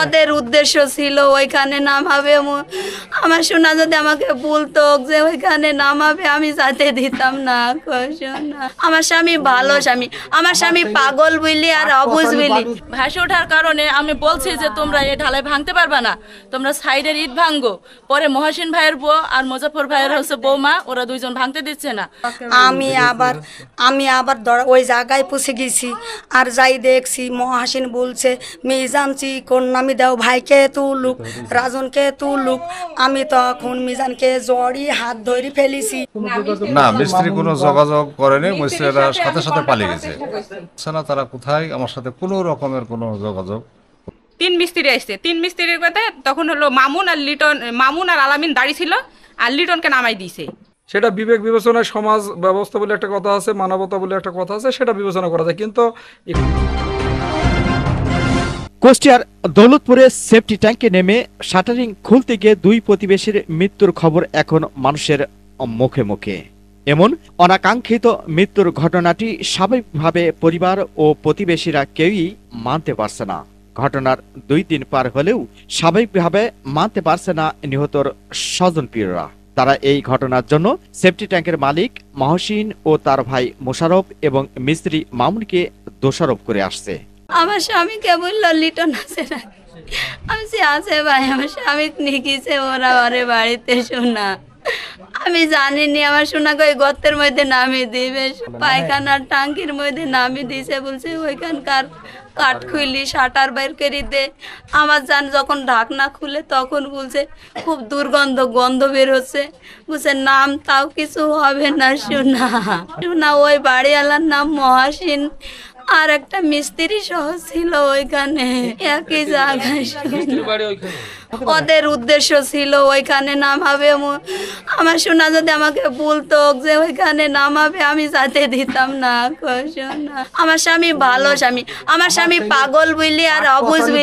ওদের উদ্দেশ্য ছিল ওইখানে নামাবে আমার শোনা যদি আমাকে বলতো যে ওইখানে নামাবে আমি যাতে দিতাম না আমার স্বামী ভালো মানে স্বামী আমার স্বামী পাগল বুঝলি আর অবুজ বুঝলি ভাসে ওঠার কারণে আমি বলছি যে তোমরা এ ঢালাই ভাঙতে পারবা না তোমরা সাইডের ইট ভাঙ্গো পরে মহাসিন ভাইয়ের বউ আর মুজাফর ভাইয়ের হচ্ছে বৌমা ওরা দুইজন ভাঙতে দিচ্ছে না আমি আবার আমি আবার ওই জায়গায় পুষে গেছি আর যাই দেখছি মহাসিন বলছে মেয়ে জানছি কন্যা আমি দেও ভাইকে তুলুক রাজনকে তুলুক আমি তখন মিজানকে জড়ি হাত ধরি ফেলিছি না মিস্ত্রি কোনো যোগাযোগ করেনি মিস্ত্রিরা সাথে সাথে পালিয়ে গেছে আচ্ছা, না তারা কোথায় আমার সাথে কোনো রকমের কোনো যোগাযোগ তিন মিস্ত্রি আসছে তিন মিস্ত্রির কথা তখন হলো মামুন আর লিটন মামুন আর আলামিন দাঁড়িয়ে ছিল আর লিটনকে নামাই দিয়েছে সেটা বিবেক বিবেচনায় সমাজ ব্যবস্থা বলে একটা কথা আছে মানবতা বলে একটা কথা আছে সেটা বিবেচনা করা যায় কিন্তু কুষ্টিয়ার দৌলতপুরে সেফটি ট্যাঙ্কে নেমে শাটারিং খুলতে গিয়ে দুই প্রতিবেশীর মৃত্যুর খবর এখন মানুষের মুখে মুখে এমন অনাকাঙ্ক্ষিত মৃত্যুর ঘটনাটি স্বাভাবিকভাবে পরিবার ও প্রতিবেশীরা কেউই মানতে পারছে না ঘটনার দুই দিন পার হলেও স্বাভাবিকভাবে মানতে পারছে না নিহতর স্বজনপ্রিয়রা তারা এই ঘটনার জন্য সেফটি ট্যাঙ্কের মালিক মহসিন ও তার ভাই মোশারফ এবং মিস্ত্রি মামুনকে দোষারোপ করে আসছে আমার স্বামী বলল ললিটন আছে না আমি সে আছে ভাই আমার স্বামী নিখিছে ওরা ওরে বাড়িতে শোনা আমি জানিনি আমার সোনাকে ওই গর্তের মধ্যে নামিয়ে দিবে পায়খানার টাঙ্কির মধ্যে নামিয়ে দিয়েছে বলছে ওইখানকার কাঠ খুইলি শাটার বাইর করে দে আমার জান যখন ঢাকনা খুলে তখন বলছে খুব দুর্গন্ধ গন্ধ বের হচ্ছে বলছে নাম তাও কিছু হবে না শোনা শোনা ওই বাড়িওয়ালার নাম মহাসিন আর একটা মিস্ত্রি সহ ছিল ওইখানে একই জায়গায় ওদের উদ্দেশ্য ছিল ওইখানে নামাবে আমার শোনা যদি আমাকে বলতো যে ওইখানে নামাবে আমি যাতে দিতাম না আমার স্বামী ভালো স্বামী আমার স্বামী পাগল বুঝলি আর অবুজ বুঝলি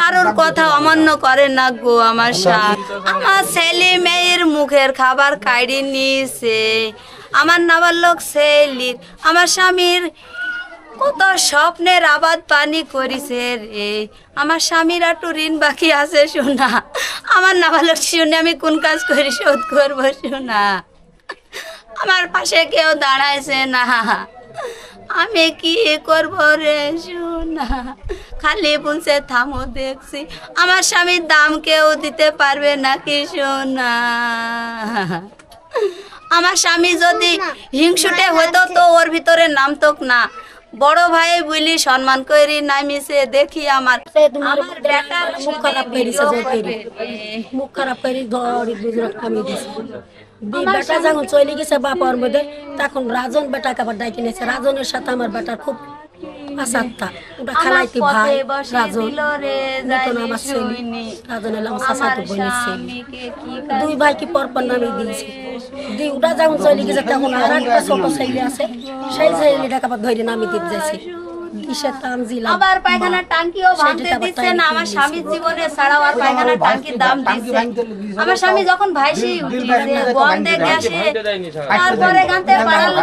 কারোর কথা অমান্য করে না গো আমার স্বামী আমার ছেলে মেয়ের মুখের খাবার কাড়ি নিয়েছে আমার নাবার লোক ছেলির আমার স্বামীর কত স্বপ্নের আবাদ পানি করিছে রে আমার স্বামীর একটু ঋণ বাকি আছে শোনা আমার না নাবালক শুনে আমি কোন কাজ করি শোধ করবো শোনা আমার পাশে কেউ দাঁড়াইছে না আমি কি করব রে শোনা খালি বলছে থামো দেখছি আমার স্বামীর দাম কেউ দিতে পারবে নাকি শোনা আমার স্বামী যদি হিংসুটে হতো তো ওর ভিতরে নামতক না বড় ভাই বলি সম্মান করি নামিছে দেখি আমার বেটা মুখ খারাপ মুখ খারাপ করি বেটা যখন চলে গেছে বাপার মধ্যে তখন রাজন বেটাকে আবার ডাকি নিয়েছে রাজনের সাথে আমার বেটার খুব দুই ভাইকে পরপর নামে দিয়েছে চলে গেছে আর একটা ছোট ছেলে আছে সেই আবার ধরে নামে দিতে যাচ্ছে না আমার স্বামীর জীবনে পায়খানার টাঙ্কির দাম আমার স্বামী যখন ভাইসি তারপরে পারালো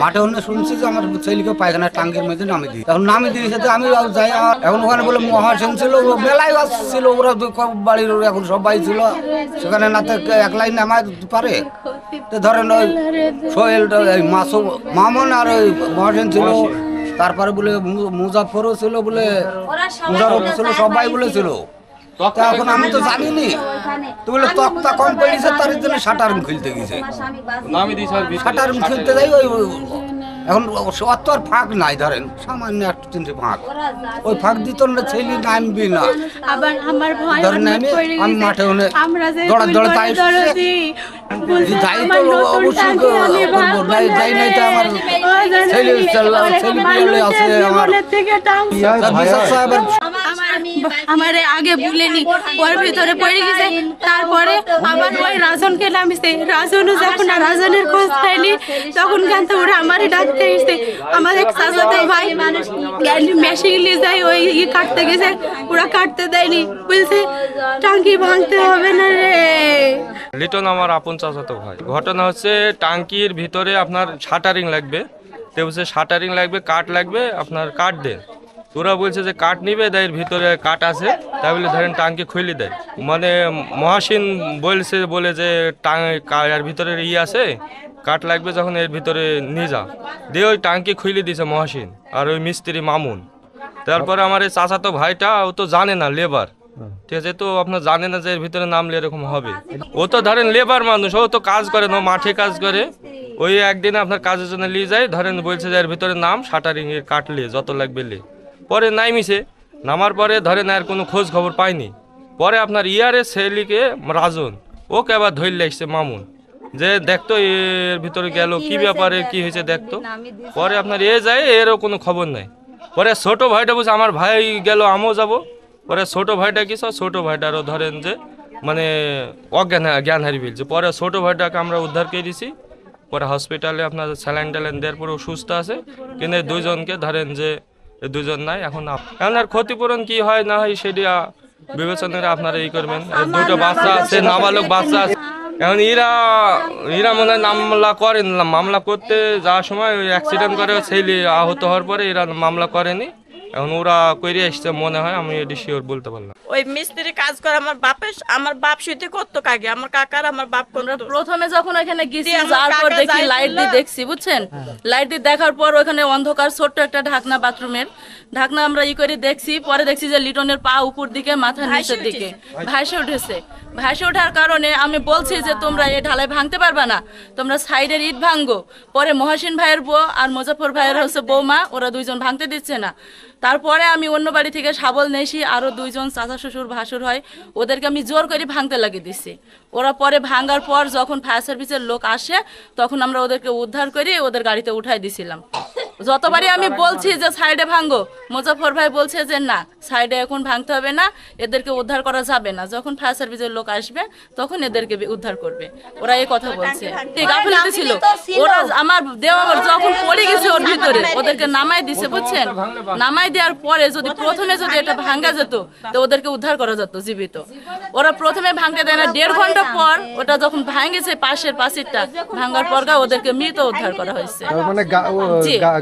মাঠে অন্য শুনছি যে আমার ছেলেকে পায়খানা টাঙ্গের মধ্যে নামে দিই তখন নামে দিয়ে সাথে আমি যাই এখন ওখানে বলে মহাসেন ছিল মেলায় আসছিল ওরা বাড়ির এখন সবাই ছিল সেখানে না তো এক লাইন নামায় পারে তো ধরেন ওই সোহেলটা ওই মাসো মামন আর ওই মহাসেন ছিল তারপরে বলে মুজাফরও ছিল বলে মুজাফর ছিল সবাই বলেছিল তখন আমি তো জানিনি তুই বলে তক্তা কম পড়েছে তার জন্য শাটারুম খুলতে গেছে শাটারুম খুলতে যাই ওই এখন অত আর ফাঁক নাই ধরেন সামান্য একটা তিনটে ফাঁক ওই ফাঁক দিত না ছেলে নামবি না আমার ধরেন আমি মাঠে দৌড়া দৌড়া অবশ্যই আমার আছে আমার আগে ভুলেনি ওর ভিতরে পড়ে গেছে তা পরে আবার ওই রাজনকে নামিছে রাজনও যখন রাজনের খোঁজ পাইনি তখন কান্ত ওরা আমারে ডাকতে এসে আমার এক সাজাতে ভাই মেশিন নিয়ে যায় ওই ই কাটতে গেছে ওরা কাটতে দেয়নি বলছে টাঙ্কি ভাঙতে হবে না রে লিটন আমার আপন চাচাতো ভাই ঘটনা হচ্ছে টাঙ্কির ভিতরে আপনার শাটারিং লাগবে তে বলছে শাটারিং লাগবে কাঠ লাগবে আপনার কাট দেন তোরা বলছে যে কাঠ নিবে দেয় ভিতরে কাঠ আছে তাই বলে ধরেন টাঙ্কি খুলে দেয় মানে মহাসিন বলছে বলে যে এর ভিতরে ই আছে কাঠ লাগবে যখন এর ভিতরে নিয়ে যা দিয়ে ওই টাঙ্কি খুলে দিয়েছে মহাসিন আর ওই মিস্ত্রি মামুন তারপরে আমার এই চাচাতো ভাইটা ও তো জানে না লেবার ঠিক আছে তো আপনার জানে না যে এর ভিতরে নামলে এরকম হবে ও তো ধরেন লেবার মানুষ ও তো কাজ করে না মাঠে কাজ করে ওই একদিন আপনার কাজের জন্য নিয়ে যায় ধরেন বলছে যে এর ভিতরে নাম শাটারিং এর কাটলে যত লাগবে লে পরে মিশে নামার পরে ধরেন আর কোনো খোঁজ খবর পাইনি পরে আপনার ইয়ারে সেলিকে রাজন ওকে আবার ধরে লাগছে মামুন যে দেখতো এর ভিতরে গেল কি ব্যাপারে কি হয়েছে দেখতো পরে আপনার এ যায় এরও কোনো খবর নাই পরে ছোট ভাইটা বলছে আমার ভাই গেল আমিও যাব পরে ছোট ভাইটা কি সব ছোট ভাইটারও ধরেন যে মানে অজ্ঞান জ্ঞান হারি ফেলছে পরে ছোট ভাইটাকে আমরা উদ্ধার করে দিছি পরে হসপিটালে আপনার স্যালাইন ট্যালাইন দেওয়ার পরে সুস্থ আছে কিন্তু দুইজনকে ধরেন যে দুজন নাই এখন এখন আর ক্ষতিপূরণ কি হয় না হয় সেটা বিবেচনা আপনারা ই করবেন দুটো বাচ্চা আছে নাবালক বাচ্চা আছে এখন ইরা ইরা মনে হয় মামলা করেন মামলা করতে যাওয়ার সময় ওই অ্যাক্সিডেন্ট করে ছেলে আহত হওয়ার পরে এরা মামলা করেনি এখন ওরা কইরে আসছে মনে হয় আমি এটি শিওর বলতে পারলাম ওই মিস্ত্রি কাজ করে আমার বাপে আমার বাপ শুইতে করতো কাগে আমার কাকার আমার বাপ কোন প্রথমে যখন ওখানে গেছি তারপর দেখি লাইট দিয়ে দেখছি বুঝছেন লাইট দিয়ে দেখার পর ওখানে অন্ধকার ছোট্ট একটা ঢাকনা বাথরুমের ঢাকনা আমরা ই করে দেখছি পরে দেখছি যে লিটনের পা উপর দিকে মাথা নিচের দিকে ভাসে উঠেছে ভাসে ওঠার কারণে আমি বলছি যে তোমরা এই ঢালাই ভাঙতে পারবা না তোমরা সাইডের ইট ভাঙ্গো পরে মহাসিন ভাইয়ের বউ আর মুজাফর ভাইয়ের হচ্ছে বৌমা ওরা দুইজন ভাঙতে দিচ্ছে না তারপরে আমি অন্য বাড়ি থেকে শাবল নেছি আরও দুইজন চাচা শ্বশুর ভাসুর হয় ওদেরকে আমি জোর করে ভাঙতে লাগিয়ে দিছি ওরা পরে ভাঙার পর যখন ফায়ার সার্ভিসের লোক আসে তখন আমরা ওদেরকে উদ্ধার করে ওদের গাড়িতে উঠাই দিছিলাম যতবারই আমি বলছি যে সাইডে ভাঙ্গো মুজফর ভাই বলছে যে না সাইডে এখন ভাঙতে হবে না এদেরকে উদ্ধার করা যাবে না যখন ফায়ার সার্ভিসের লোক আসবে তখন এদেরকে উদ্ধার করবে ওরা এই কথা বলছে হ্যাঁ, ঠিক হ্যাঁ, আপনি ছিল ওরা আমার দেওয়া যখন হ্যাঁ, পড়ে গেছে ওর ভিতরে ওদেরকে নামাই দিছে বুঝছেন নামাই দেওয়ার পরে যদি প্রথমে যদি এটা ভাঙ্গা যেত তো ওদেরকে উদ্ধার করা যেত জীবিত ওরা প্রথমে ভাঙতে দেয় না দেড় ঘন্টা পর ওটা যখন ভাঙেছে পাশের পাশেরটা ভাঙ্গার পর ওদেরকে মৃত উদ্ধার করা হয়েছে মানে জি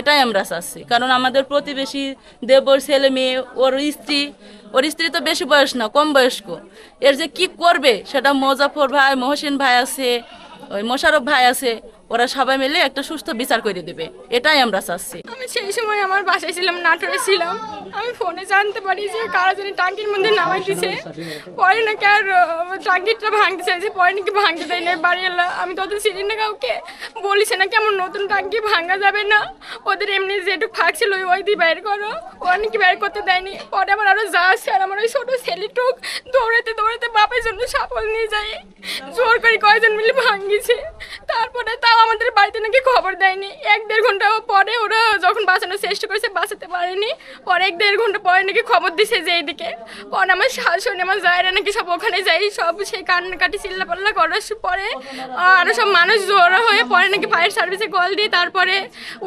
এটাই আমরা চাচ্ছি কারণ আমাদের প্রতিবেশী দেবর ছেলে মেয়ে ওর স্ত্রী ওর স্ত্রী তো বেশি বয়স না কম বয়স্ক এর যে কি করবে সেটা মোজাফর ভাই মহসিন ভাই আছে ওই মোশারফ ভাই আছে ওরা সবাই মিলে একটা সুস্থ বিচার করে দেবে এটাই আমরা চাচ্ছি আমি সেই সময় আমার বাসায় ছিলাম নাটোরে ছিলাম আমি ফোনে জানতে পারি যে কারা জানি টাঙ্কির মধ্যে নামাই দিছে পরে নাকি আর টাঙ্কিটা ভাঙতে চাইছে পরে নাকি ভাঙতে দেয় না বাড়ি এলাম আমি তো ওদের চিনি না কাউকে বলিস না আমার নতুন টাঙ্কি ভাঙা যাবে না ওদের এমনি যেটুকু ফাঁক ছিল ওই দিয়ে বের করো ওরা নাকি বের করতে দেয়নি পরে আমার আরও যা আছে আর আমার ওই ছোটো ছেলেটুক দৌড়াতে দৌড়াতে বাপের জন্য সফল নিয়ে যায় জোর করে কয়জন মিলে ভাঙিছে তারপরে তাও আমাদের বাড়িতে নাকি খবর দেয়নি এক দেড় ঘন্টা পরে ওরা যখন বাঁচানোর চেষ্টা করেছে বাঁচাতে পারেনি পরে এক দেড় ঘন্টা পরে নাকি খবর দিছে যে এইদিকে পরে আমার শাশুড়ি আমার জায়রা নাকি সব ওখানে যাই সব সেই কান্নাকাটি পাল্লা করার পরে আরও সব মানুষ জোরা হয়ে পরে নাকি ফায়ার সার্ভিসে কল দিয়ে তারপরে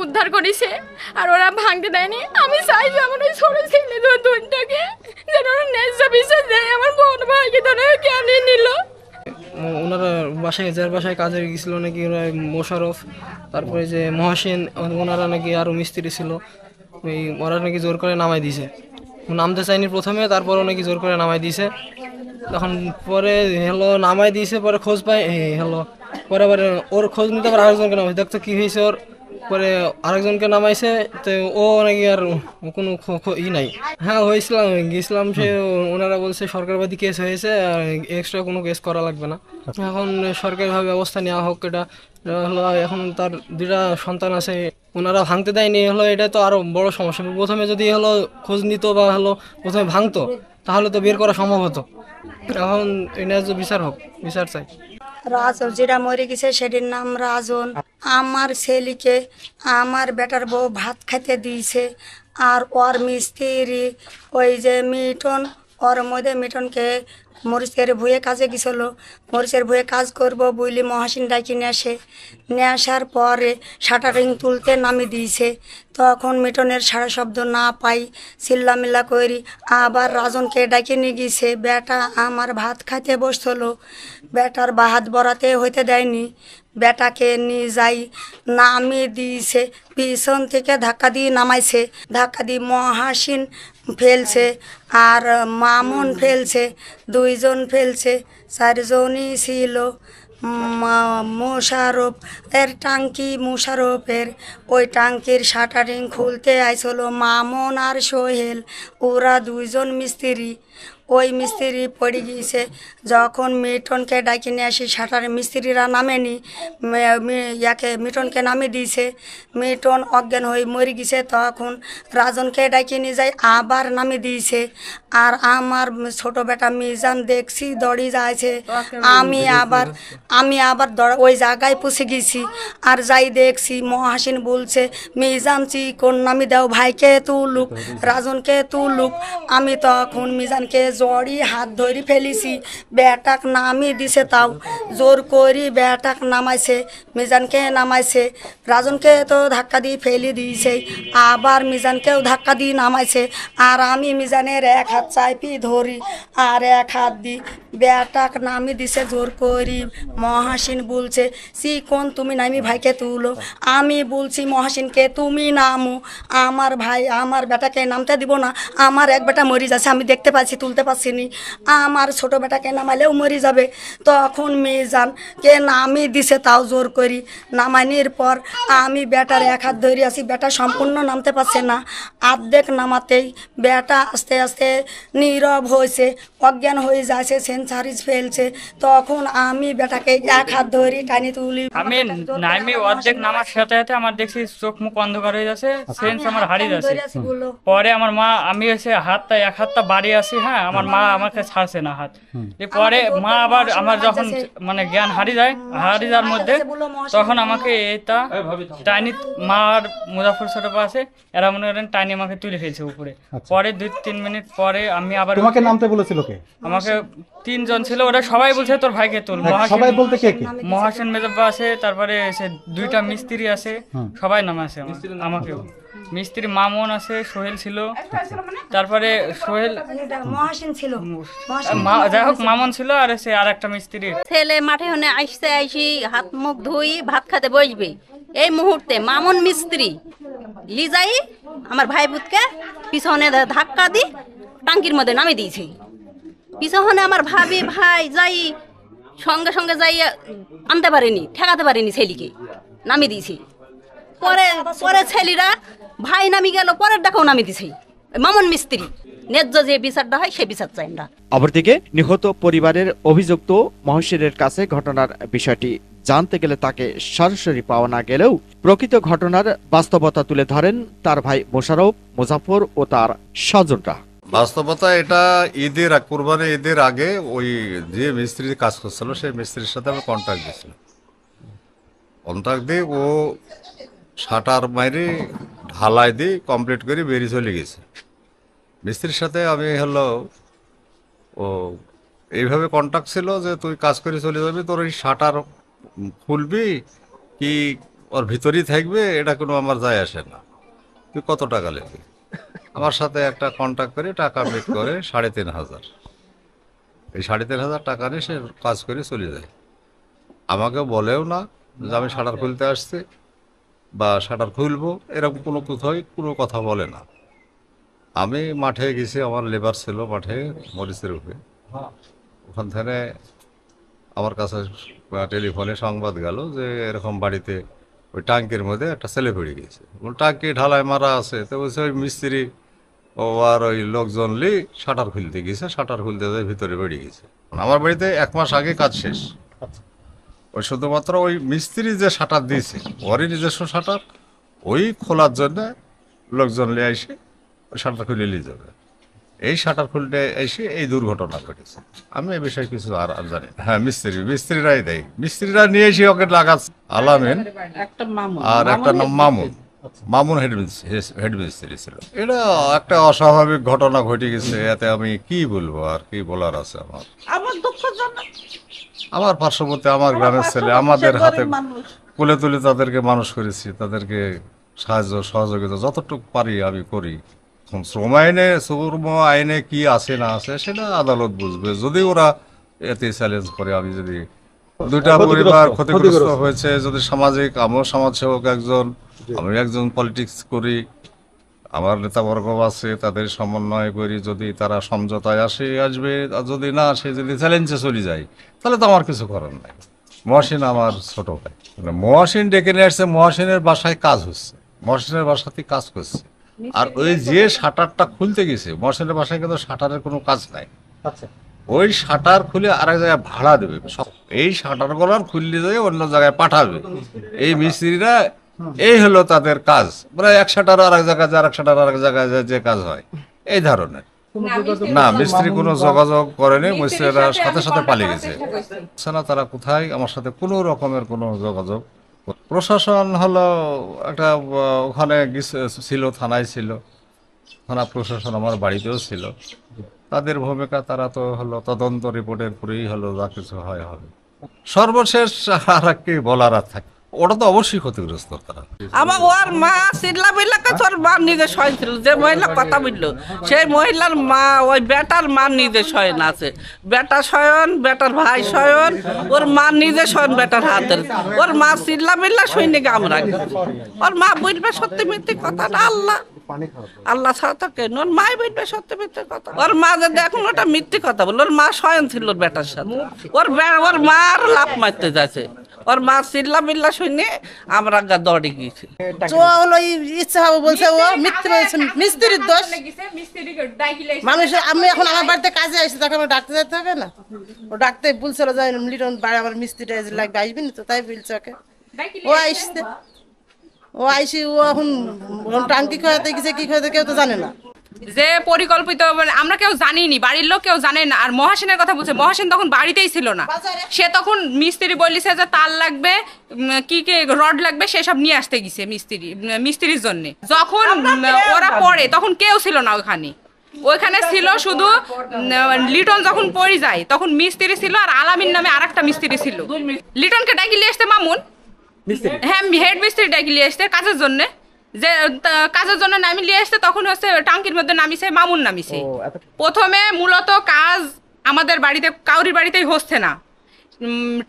উদ্ধার করেছে আর ওরা ভাঙতে দেয়নি আমি চাই যে আমার ওই ছোটো ছেলে দুটাকে যেন ওরা ন্যায্য বিশ্বাস দেয় আমার বোন ভাইকে ধরে কেন নিল ওনারা বাসায় যার বাসায় কাজে গেছিলো নাকি ওরা মোশারফ তারপরে যে মহাসেন ওনারা নাকি আরও মিস্ত্রি ছিল ওই ওরা নাকি জোর করে নামাই দিছে নামতে চাইনি প্রথমে তারপর নাকি জোর করে নামাই দিছে তখন পরে হেলো নামাই দিয়েছে পরে খোঁজ পাই হেলো পরে পরে ওর খোঁজ নিতে পারে আরেকজনকে নামাই দেখতো কী হয়েছে ওর পরে আরেকজনকে নামাইছে তো ও নাকি আর কোনো ই নাই হ্যাঁ হয়েছিলাম গেছিলাম সে ওনারা বলছে সরকারবাদী কেস হয়েছে আর এক্সট্রা কোনো কেস করা লাগবে না আচ্ছা। এখন সরকারিভাবে ব্যবস্থা নেওয়া হোক এটা হলো এখন তার দুটা সন্তান আছে ওনারা ভাঙতে দেয়নি হলো এটা তো আরও বড় সমস্যা প্রথমে যদি হলো খোঁজ নিত বা হলো প্রথমে ভাঙতো তাহলে তো বের করা সম্ভব হতো এখন এটা বিচার হোক বিচার চাই রাজন যেটা মরে গেছে সেটির নাম রাজন আমার ছেলেকে আমার বেটার বউ ভাত খেতে দিয়েছে আর ওর মিস্ত্রি ওই যে মিটন ওর মধ্যে মিটনকে মরিচের ভুয়ে কাজে গেছিলো মরিচের ভুয়ে কাজ করব বুইলি মহাসিন ডাকি নিয়ে আসে নিয়ে আসার পরে শাটারিং তুলতে নামি দিয়েছে তখন মিটনের সারা শব্দ না পাই চিল্লামিল্লা করি আবার রাজনকে ডাকি নিয়ে গিয়েছে বেটা আমার ভাত খাইতে বসছিল বেটার বা বরাতে হইতে দেয়নি বেটাকে নিয়ে যাই নামিয়ে দিয়েছে পিছন থেকে ধাক্কা দিয়ে নামাইছে ধাক্কা দিয়ে মহাসিন ফেলছে আর মামুন ফেলছে দুইজন ফেলছে চারজনই ছিল মোশারফ এর টাঙ্কি মুশারফের ওই টাঙ্কির শাটারিং খুলতে আইছিল মামুন আর সোহেল ওরা দুইজন মিস্ত্রি ওই মিস্ত্রি পড়ে গিয়েছে যখন মিটনকে ডাকি নিয়ে আসি সেটার মিস্ত্রিরা নামেনি ইয়াকে মিটনকে নামিয়ে দিয়েছে মিটন অজ্ঞান হয়ে মরে গিয়েছে তখন রাজনকে ডাকি নিয়ে যাই আবার নামিয়ে দিয়েছে আর আমার ছোট বেটা মিজান দেখছি দড়ি যাইছে আমি আবার আমি আবার ওই জায়গায় পুষে গেছি আর যাই দেখছি মহাসিন বলছে মিজান কোন নামি দাও ভাইকে তুলুক রাজনকে তুলুক আমি তখন মিজানকে জড়ি হাত ধরি ফেলিছি বেটাক নামি দিছে তাও জোর করি বেটাক নামাইছে মিজানকে নামাইছে রাজনকে তো ধাক্কা দিয়ে ফেলি দিয়েছে আবার মিজানকেও ধাক্কা দিয়ে নামাইছে আর আমি মিজানের এক হাত চাইপি ধরি আর এক হাত দিই বেটাক নামি দিছে জোর করি মহাসিন বলছে সি কোন তুমি নামি ভাইকে তুলো আমি বলছি মহাসিনকে তুমি নামো আমার ভাই আমার বেটাকে নামতে দিব না আমার এক বেটা মরি যাচ্ছে আমি দেখতে পাচ্ছি তুলতে নামাতে পারছিনি আমার ছোটো বেটাকে নামালেও মরি যাবে তখন মেয়ে যান কে নামি দিছে তাও জোর করি নামানির পর আমি বেটার এক হাত ধরে আসি বেটা সম্পূর্ণ নামতে পারছে না আর্ধেক নামাতেই বেটা আস্তে আস্তে নীরব হয়েছে অজ্ঞান হয়ে যাচ্ছে সেন্সারিজ ফেলছে তখন আমি বেটাকে এক হাত ধরি টানি তুলি আমি নামি অর্ধেক নামার সাথে সাথে আমার দেখছি চোখ মুখ অন্ধকার হয়ে যাচ্ছে সেন্স আমার হারিয়ে যাচ্ছে পরে আমার মা আমি এসে হাতটা এক হাতটা বাড়ি আসি হ্যাঁ আমার মা আমাকে ছাড়ছে না হাত পরে মা আবার আমার যখন আচ্ছা, মানে জ্ঞান হারিয়ে যায় হারিয়ে যাওয়ার মধ্যে তখন আমাকে এটা টাইনি মা আর মুজাফর সরফ আছে এরা মনে করেন টাইনি আমাকে তুলে ফেলছে উপরে আচ্ছা। পরে দুই তিন মিনিট পরে আমি আবার তোমাকে নামতে বলেছিল কে আমাকে তিনজন ছিল ওরা সবাই বলছে তোর ভাইকে তুল হ্যাঁ, সবাই বলতে কে কে মহাসেন মেজাব্বা আছে তারপরে সে দুইটা মিস্ত্রি আছে সবাই নামে আছে আমাকেও মিস্ত্রি মামুন আছে সোহেল ছিল মানে? তারপরে সোহেল ছিল যাই হোক মামুন ছিল আর সে আর একটা মিস্ত্রি ছেলে মাঠে হনে আইসতে আইসি হাত মুখ ধুই ভাত খাতে বসবে এই মুহূর্তে মামুন মিস্ত্রি লিজাই আমার ভাই বুতকে পিছনে ধাক্কা দি টাঙ্কির মধ্যে নামিয়ে দিয়েছি পিছনে আমার ভাবি ভাই যাই সঙ্গে সঙ্গে যাই আনতে পারিনি ঠেকাতে পারিনি ছেলেকে নামিয়ে দিয়েছি পরে পরে ছেলেরা ভাই নামি গেল পরের ডাকাও নামি দিছি মামন মিস্ত্রি ন্যায্য যে বিচারটা হয় সে বিচার চাই না অপরদিকে নিহত পরিবারের অভিযুক্ত কাছে ঘটনার বিষয়টি জানতে গেলে তাকে সরাসরি পাওয়া না গেলেও প্রকৃত ঘটনার বাস্তবতা তুলে ধরেন তার ভাই মোশারফ মুজাফর ও তার স্বজনরা বাস্তবতা এটা ঈদের কোরবানি ঈদের আগে ওই যে মিস্ত্রি কাজ করছিল সেই মিস্ত্রির সাথে আমি কন্ট্যাক্ট দিয়েছিলাম কন্ট্যাক্ট দিয়ে ও শাটার মাইরে ঢালাই দিয়ে কমপ্লিট করে বেরিয়ে চলে গেছে মিস্ত্রির সাথে আমি হলো ও এইভাবে কন্ট্যাক্ট ছিল যে তুই কাজ করে চলে যাবি তোর ওই শাটার খুলবি কি ওর ভিতরেই থাকবে এটা কোনো আমার যায় আসে না তুই কত টাকা নেবি আমার সাথে একটা কন্ট্যাক্ট করে টাকা মিট করে সাড়ে তিন হাজার এই সাড়ে তিন হাজার টাকা নিয়ে সে কাজ করে চলে যায় আমাকে বলেও না যে আমি শাটার খুলতে আসছি বা শাটার খুলবো এরকম কোনো কোথাও কোনো কথা বলে না আমি মাঠে গেছি আমার লেবার ছিল মাঠে মরিচের উপরে ওখান থেকে আমার কাছে টেলিফোনে সংবাদ গেল যে এরকম বাড়িতে ওই টাঙ্কির মধ্যে একটা ছেলে পড়ে গেছে ট্যাঙ্কি ঢালায় মারা আছে তো বলছে ওই মিস্ত্রি ও আর ওই লোকজন লি শাটার খুলতে গেছে শাটার খুলতে ভিতরে বেরিয়ে গেছে আমার বাড়িতে এক মাস আগে কাজ শেষ ওই শুধুমাত্র ওই মিস্ত্রি যে শাটার দিয়েছে ওরই নিজস্ব শাটার ওই খোলার জন্য লোকজন নিয়ে এসে ওই শাটার খুলে নিয়ে যাবে এই শাটার খুলতে এসে এই দুর্ঘটনা ঘটেছে আমি এ বিষয়ে কিছু আর জানি হ্যাঁ মিস্ত্রি মিস্ত্রিরাই দেয় মিস্ত্রিরা নিয়ে এসে ওকে লাগাচ্ছে আলামিন আর একটা মামুন আচ্ছা। মামুন হেড মিনিস্ট্রি ছিল এটা একটা অস্বাভাবিক ঘটনা ঘটে গেছে এতে আমি কি বলবো আর কি বলার আছে আমার আমার পার্শ্ববর্তী আমার গ্রামের ছেলে আমাদের হাতে কোলে তুলে তাদেরকে মানুষ করেছি তাদেরকে সাহায্য সহযোগিতা যতটুকু পারি আমি করি শ্রম আইনে শ্রম আইনে কি আছে না আছে সেটা আদালত বুঝবে যদি ওরা এতে চ্যালেঞ্জ করে আমি যদি দুইটা পরিবার ক্ষতিগ্রস্ত হয়েছে যদি সামাজিক আমার সমাজসেবক একজন আমি একজন পলিটিক্স করি আমার নেতাবর্গ আছে তাদের সমন্বয় করি যদি তারা সমঝোতায় আসে আসবে আর যদি না আসে যদি চ্যালেঞ্জে চলে যায় তাহলে তো আমার কিছু করার নাই মহাসিন আমার ছোট ভাই মানে মহাসিন ডেকে নিয়ে আসছে মহাসিনের বাসায় কাজ হচ্ছে মহাসিনের বাসাতেই কাজ করছে আর ওই যে শাটারটা খুলতে গেছে মহাসিনের বাসায় কিন্তু শাটারের কোনো কাজ নাই আচ্ছা। ওই শাটার খুলে আরেক জায়গায় ভাড়া দেবে এই শাটার খুললে যায় অন্য জায়গায় পাঠাবে এই মিস্ত্রিরা এই হলো তাদের কাজ মানে এক শাটার আর এক জায়গায় যায় এক আর এক জায়গায় যে কাজ হয় এই ধরনের না মিস্ত্রি কোনো যোগাযোগ করেনি মিস্ত্রিরা সাথে সাথে পালিয়ে গেছে আচ্ছা না তারা কোথায় আমার সাথে কোনো রকমের কোনো যোগাযোগ প্রশাসন হলো একটা ওখানে ছিল থানায় ছিল থানা প্রশাসন আমার বাড়িতেও ছিল তাদের ভূমিকা তারা তো হলো তদন্ত রিপোর্টের পরেই হলো যা কিছু হয় হবে সর্বশেষ আর কি বলার আর থাকে ওটা তো অবশ্যই ক্ষতিগ্রস্ত তারা আমার ওর মা চিল্লা বিল্লাকে তোর মা নিজে ছিল যে মহিলা কথা বললো সেই মহিলার মা ওই বেটার মা নিজের শয়ন আছে বেটা শয়ন বেটার ভাই শয়ন ওর মা নিজের শয়ন বেটার হাতের ওর মা চিল্লা বিল্লা শৈনিক গাম রাখবে ওর মা বলবে সত্যি মিথ্যে কথাটা আল্লাহ আল্লাহ ছাড়া তো কেন ওর মিথ্যে কথা ওর মা যদি এখন ওটা মিথ্যে কথা বলল ওর মা স্বয়ং ছিল ওর বেটার সাথে ওর ওর আর লাভ মারতে যাচ্ছে ওর মা চিল্লা মিল্লা শুনে আমরা গা দৌড়ে গিয়েছি হলো ইচ্ছা হবে বলছে ও মিথ্যে মিস্ত্রির দোষ মানুষ আমি এখন আমার বাড়িতে কাজে আসি তখন ডাকতে যেতে হবে না ও ডাকতে বলছিল যে লিটন বাড়ি আমার মিস্ত্রিটা লাগবে আসবি না তো তাই বলছে ওকে ও আসতে ও আইসি ও এখন টাঙ্কি খাওয়াতে গেছে কি খাওয়াতে কেউ তো জানে না যে পরিকল্পিত মানে আমরা কেউ জানিনি বাড়ির লোক কেউ জানে না আর মহাসেনের কথা বলছে মহাসেন তখন বাড়িতেই ছিল না সে তখন মিস্ত্রি বলিছে যে তার লাগবে কি কি রড লাগবে সেসব নিয়ে আসতে গেছে মিস্ত্রি মিস্ত্রির জন্য যখন ওরা পড়ে তখন কেউ ছিল না ওখানে ওইখানে ছিল শুধু লিটন যখন পড়ে যায় তখন মিস্ত্রি ছিল আর আলামিন নামে আর একটা মিস্ত্রি ছিল লিটনকে ডাকিলে আসতে মামুন হ্যাঁ হেড মিস্ত্রিটাকে নিয়ে আসছে কাজের জন্য যে কাজের জন্য নামি নিয়ে আসছে তখন হচ্ছে টাঙ্কির মধ্যে নামিছে মামুন নামিছে প্রথমে মূলত কাজ আমাদের বাড়িতে কাউরির বাড়িতেই হচ্ছে না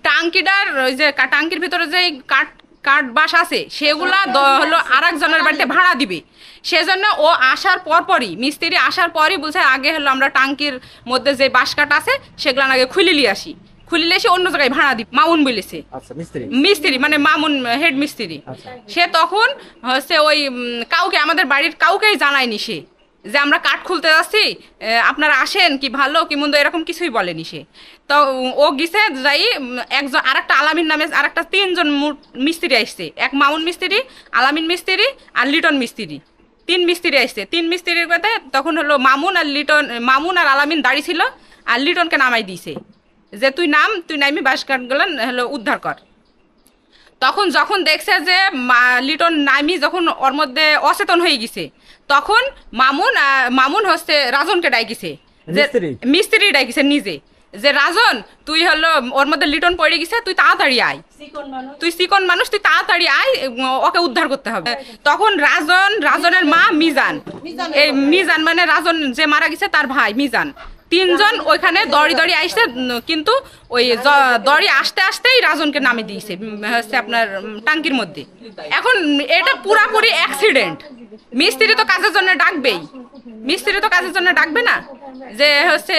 টাঙ্কিটার ওই যে টাঙ্কির ভিতরে যে কাঠ কাঠ বাস আছে সেগুলা হলো আর একজনের বাড়িতে ভাড়া দিবে সেজন্য ও আসার পরপরই মিস্ত্রি আসার পরই বুঝে আগে হলো আমরা টাঙ্কির মধ্যে যে বাঁশ কাঠ আছে সেগুলো আগে খুলে নিয়ে আসি খুলিলে সে অন্য জায়গায় ভাড়া দিব মামুন বলেছে আচ্ছা, মিস্ত্রি মানে মামুন হেড মিস্ত্রি আচ্ছা। সে তখন হচ্ছে ওই কাউকে আমাদের বাড়ির কাউকেই জানায়নি সে যে আমরা কাঠ খুলতে যাচ্ছি আপনারা আসেন কি ভালো কি মন্দ এরকম কিছুই বলেনি সে তো ও গিছে যাই একজন আর একটা আলামিন নামে আর একটা তিনজন মিস্ত্রি আসছে এক মাউন মিস্ত্রি আলামিন মিস্ত্রি আর লিটন মিস্ত্রি তিন মিস্ত্রি আসছে তিন মিস্ত্রির কথা তখন হলো মামুন আর লিটন মামুন আর আলামিন দাঁড়িয়ে ছিল আর লিটনকে নামাই দিয়েছে যে তুই নাম তুই নামি গেল হলো উদ্ধার কর তখন যখন দেখছে যে লিটন নামি যখন ওর মধ্যে অচেতন হয়ে গেছে তখন মামুন মামুন হচ্ছে রাজনকে ডাইকিছে যে মিস্ত্রি ডাইকিছে নিজে যে রাজন তুই হলো ওর মধ্যে লিটন পড়ে গেছে তুই তাড়াতাড়ি আয় তুই চিকন মানুষ তুই তাড়াতাড়ি আয় ওকে উদ্ধার করতে হবে তখন রাজন রাজনের মা মিজান এই মিজান মানে রাজন যে মারা গেছে তার ভাই মিজান তিনজন ওইখানে দড়ি দড়ি আসতে কিন্তু ওই দড়ি আসতে আসতেই রাজনকে নামে দিয়েছে হচ্ছে আপনার টাঙ্কির মধ্যে এখন এটা পুরাপুরি অ্যাক্সিডেন্ট মিস্ত্রি তো কাজের জন্য ডাকবেই মিস্ত্রি তো কাজের জন্য ডাকবে না যে হচ্ছে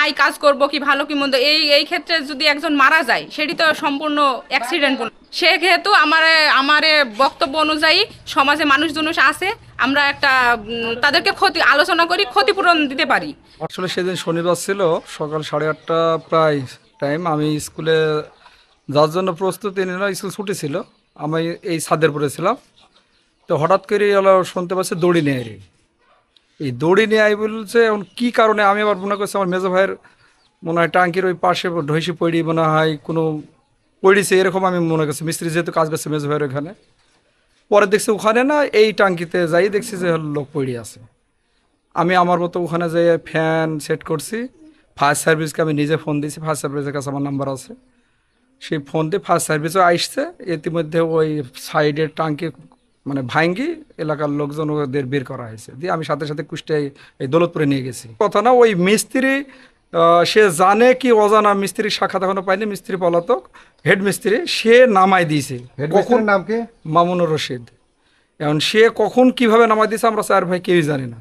আয় কাজ করব কি ভালো কি মন্দ এই এই ক্ষেত্রে যদি একজন মারা যায় সেটি তো সম্পূর্ণ অ্যাক্সিডেন্ট সেহেতু আমার আমার বক্তব্য অনুযায়ী সমাজে মানুষ আছে আমরা একটা তাদেরকে ক্ষতি আলোচনা করি ক্ষতিপূরণ দিতে পারি আসলে সেদিন শনিবার ছিল সকাল সাড়ে আটটা প্রায় টাইম আমি স্কুলে যার জন্য প্রস্তুতি নিলাম স্কুল ছুটি ছিল আমি এই সাদের পরে ছিলাম তো হঠাৎ করে এলো শুনতে পাচ্ছে দড়ি নেয় রে এই দড়ি নেয় বলছে এখন কী কারণে আমি আবার মনে করছি আমার মেজো ভাইয়ের মনে হয় টাঙ্কির ওই পাশে ঢৈসি পড়ি মনে হয় কোনো পড়িছে এরকম আমি মনে করছি মিস্ত্রি যেহেতু কাজ করছে মেজো ভাইয়ের ওখানে পরে দেখছি ওখানে না এই টাঙ্কিতে যাই দেখছি যে লোক পড়ে আছে আমি আমার মতো ওখানে যে ফ্যান সেট করছি ফায়ার সার্ভিসকে আমি নিজে ফোন দিয়েছি ফায়ার সার্ভিসের কাছে আমার নাম্বার আছে সেই ফোন দিয়ে ফায়ার সার্ভিসও আসছে ইতিমধ্যে ওই সাইডের টাঙ্কি মানে ভাঙ্গি এলাকার লোকজন ওদের বের করা হয়েছে দিয়ে আমি সাথে সাথে কুষ্টিয়ায় এই দৌলতপুরে নিয়ে গেছি কথা না ওই মিস্ত্রি সে জানে কি অজানা মিস্ত্রির শাখা তখনও পায়নি মিস্ত্রি পলাতক হেড মিস্ত্রি সে নামায় দিয়েছে কখন নাম মামুনুর রশিদ এখন সে কখন কিভাবে নামায় দিয়েছে আমরা স্যার ভাই কেউই জানি না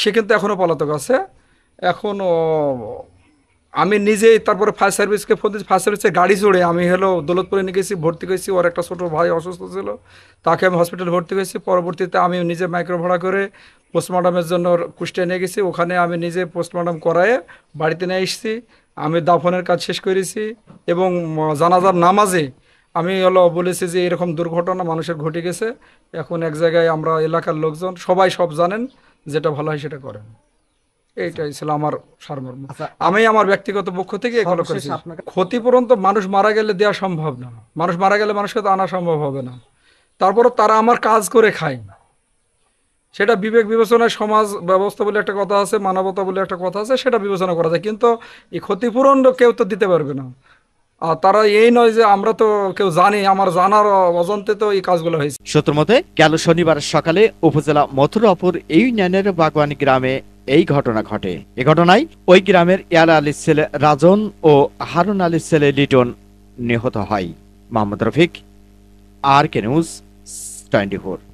সে কিন্তু এখনও পলাতক আছে এখনও আমি নিজেই তারপরে ফায়ার সার্ভিসকে ফোন দিয়েছি ফায়ার সার্ভিসে গাড়ি চড়ে আমি হলো দৌলতপুরে নিয়ে গেছি ভর্তি করেছি ওর একটা ছোটো ভাই অসুস্থ ছিল তাকে আমি হসপিটালে ভর্তি করেছি পরবর্তীতে আমি নিজে মাইক্রো ভাড়া করে পোস্টমর্টমের জন্য কুষ্টিয়া নিয়ে গেছি ওখানে আমি নিজে পোস্টমর্টম করায় বাড়িতে নিয়ে এসেছি আমি দাফনের কাজ শেষ করেছি এবং জানাজার নামাজে আমি হলো বলেছি যে এরকম দুর্ঘটনা মানুষের ঘটে গেছে এখন এক জায়গায় আমরা এলাকার লোকজন সবাই সব জানেন যেটা ভালো হয় সেটা করেন এইটাই ছিল আমার সারমর্ম আচ্ছা। আমি আমার ব্যক্তিগত পক্ষ থেকে এগুলো করেছি ক্ষতিপূরণ তো মানুষ মারা গেলে দেওয়া সম্ভব না মানুষ মারা গেলে মানুষকে তো আনা সম্ভব হবে না তারপরও তারা আমার কাজ করে খায় না সেটা বিবেক বিবেচনায় সমাজ ব্যবস্থা বলে একটা কথা আছে মানবতা বলে একটা কথা আছে সেটা বিবেচনা করা যায় কিন্তু এই ক্ষতিপূরণ কেউ তো দিতে পারবে না আর তারা এই নয় যে আমরা তো কেউ জানি আমার জানার অজন্তে তো এই কাজগুলো হয়েছে সূত্র মতে গেল শনিবার সকালে উপজেলা মথুরাপুর এই ইউনিয়নের বাগবানি গ্রামে এই ঘটনা ঘটে এ ঘটনায় ওই গ্রামের ইয়ালা আলীর ছেলে রাজন ও হারুন আলীর ছেলে লিটন নিহত হয় Mohammad Rafiq R K news twenty four